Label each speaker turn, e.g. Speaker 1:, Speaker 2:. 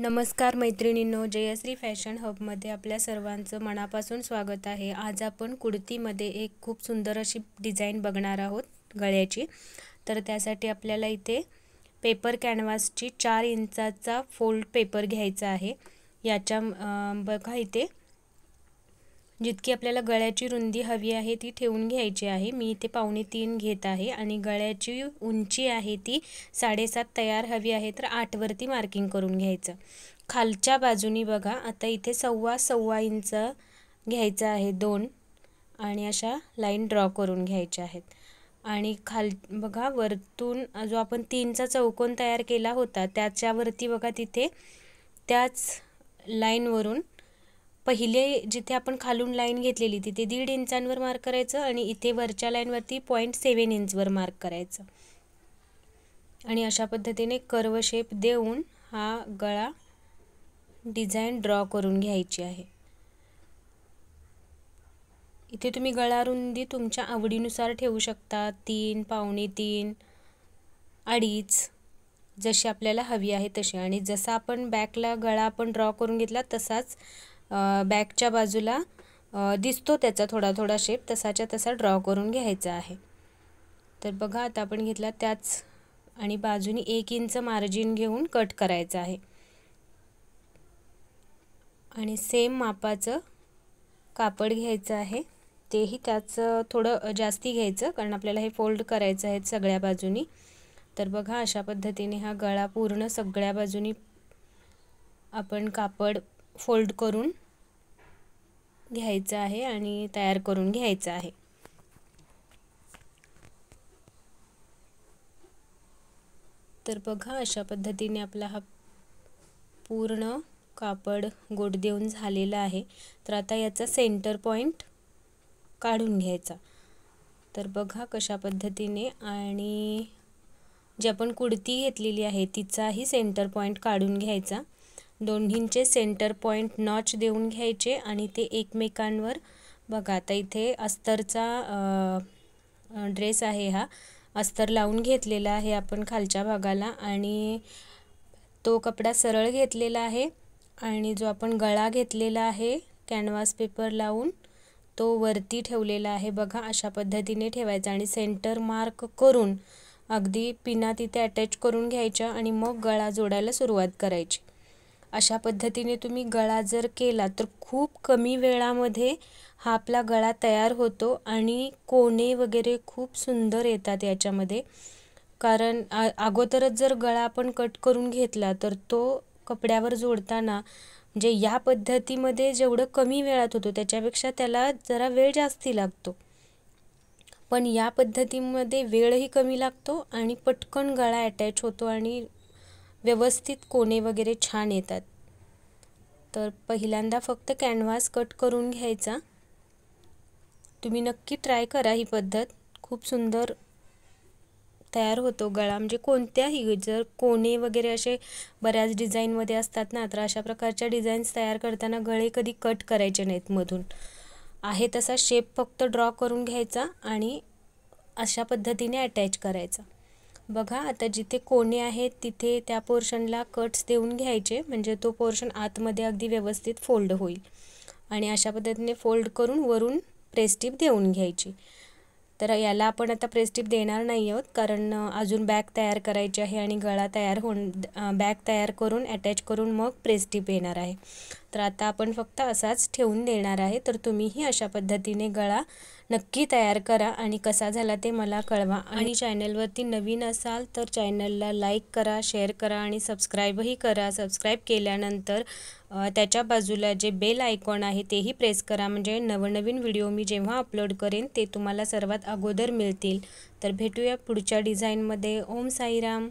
Speaker 1: नमस्कार मैत्रिणींनो जयश्री फॅशन हबमध्ये आपल्या सर्वांचं मनापासून स्वागत आहे आज आपण कुडतीमध्ये एक खूप सुंदर अशी डिझाईन बघणार आहोत गळ्याची तर त्यासाठी आपल्याला इथे पेपर कॅनव्हासची चार इंचाचा फोल्ड पेपर घ्यायचा आहे याच्या बघा इथे जितकी आपल्याला गळ्याची रुंदी हवी आहे ती ठेवून घ्यायची आहे मी इथे पावणे तीन घेत आहे आणि गळ्याची उंची आहे ती साडेसात तयार हवी आहे तर आठवरती मार्किंग करून घ्यायचं खालच्या बाजूनी बघा आता इथे सव्वा सव्वा इंच घ्यायचं आहे दोन आणि अशा लाईन ड्रॉ करून घ्यायच्या आहेत आणि खाल बघा वरतून जो आपण तीनचा चौकोन तयार केला होता त्याच्यावरती बघा तिथे त्याच लाईनवरून पहिले जिथे आपण खालून लाईन घेतलेली तिथे दीड इंचांवर मार्क करायचं आणि इथे वरच्या लाईनवरती पॉईंट सेवन इंचवर मार्क करायचं आणि अशा पद्धतीने कर्व शेप देऊन हा गळा डिझाईन ड्रॉ करून घ्यायची आहे इथे तुम्ही गळा रुंदी तुमच्या आवडीनुसार ठेवू शकता तीन पावणे तीन अडीच जशी आपल्याला हवी आहे तशी आणि जसा आपण बॅकला गळा आपण ड्रॉ करून घेतला तसाच बॅकच्या बाजूला दिसतो त्याचा थोडा थोडा शेप तसाच्या तसा ड्रॉ करून घ्यायचा आहे तर बघा आता आपण घेतला त्याच आणि बाजूनी एक इंच मार्जिन घेऊन कट करायचं आहे आणि सेम मापाचं कापड घ्यायचं आहे तेही त्याचं थोडं जास्ती घ्यायचं कारण आपल्याला हे फोल्ड करायचं आहे सगळ्या बाजूनी तर बघा अशा पद्धतीने हा गळा पूर्ण सगळ्या बाजूनी आपण कापड फोल्ड करून घ्यायचं आहे आणि तयार करून घ्यायचं आहे तर बघा अशा पद्धतीने आपला हा पूर्ण कापड गोड देऊन झालेला आहे तर आता याचा सेंटर पॉईंट काढून घ्यायचा तर बघा कशा पद्धतीने आणि जी आपण कुडती घेतलेली आहे तिचाही सेंटर पॉईंट काढून घ्यायचा दोन्हींचे सेंटर पॉईंट नॉच देऊन घ्यायचे आणि ते एकमेकांवर बघा आता इथे अस्तरचा ड्रेस आहे हा अस्तर लावून घेतलेला आहे आपण खालच्या भागाला आणि तो कपडा सरळ घेतलेला आहे आणि जो आपण गळा घेतलेला आहे कॅनव्हास पेपर लावून तो वरती ठेवलेला आहे बघा अशा पद्धतीने ठेवायचा आणि सेंटर मार्क करून अगदी पिना तिथे अटॅच करून घ्यायच्या आणि मग गळा जोडायला सुरुवात करायची अशा पद्धतीने तुम्ही गळा जर केला तर खूप कमी वेळामध्ये हा आपला गळा तयार होतो आणि कोणे वगैरे खूप सुंदर येतात याच्यामध्ये कारण अगोदरच जर गळा आपण कट करून घेतला तर तो कपड्यावर जोडताना म्हणजे या पद्धतीमध्ये जेवढं कमी वेळात होतो त्याच्यापेक्षा त्याला जरा वेळ जास्ती लागतो पण या पद्धतीमध्ये वेळही कमी लागतो आणि पटकन गळा अटॅच होतो आणि व्यवस्थित कोणे वगैरे छान येतात तर पहिल्यांदा फक्त कॅनव्हास कट करून घ्यायचा तुम्ही नक्की ट्राय करा ही पद्धत खूप सुंदर तयार होतो गळा म्हणजे कोणत्याही जर कोणे वगैरे असे बऱ्याच डिझाईनमध्ये असतात ना तर अशा प्रकारच्या डिझाईन्स तयार करताना गळे कधी कट करायचे नाहीत मधून आहे तसा शेप फक्त ड्रॉ करून घ्यायचा आणि अशा पद्धतीने अटॅच करायचा बघा आता जिथे कोणे आहेत तिथे त्या पोर्शनला कट्स देऊन घ्यायचे म्हणजे तो पोर्शन आतमध्ये अगदी व्यवस्थित फोल्ड होईल आणि अशा पद्धतीने फोल्ड करून वरून प्रेस टिप देऊन घ्यायची तर याला आपण आता प्रेस्टिप देणार नाही आहोत कारण अजून बॅग तयार करायची आहे आणि गळा तयार होऊन बॅग तयार करून अटॅच करून मग प्रेस्टिप येणार आहे तर आता आपण फक्त असाच ठेवून देणार आहे तर तुम्हीही अशा पद्धतीने गळा नक्की तयार करा आणि कसा झाला ते मला कळवा आणि चॅनलवरती नवीन असाल तर चॅनलला लाईक करा शेअर करा आणि सबस्क्राईबही करा सबस्क्राईब केल्यानंतर त्याच्या बाजूला जे बेल आयकॉन आहे तेही प्रेस करा म्हणजे नवनवीन व्हिडिओ मी जेव्हा अपलोड करेन ते तुम्हाला सर्वात अगोदर मिळतील तर भेटूया पुढच्या डिझाईनमध्ये ओम साईराम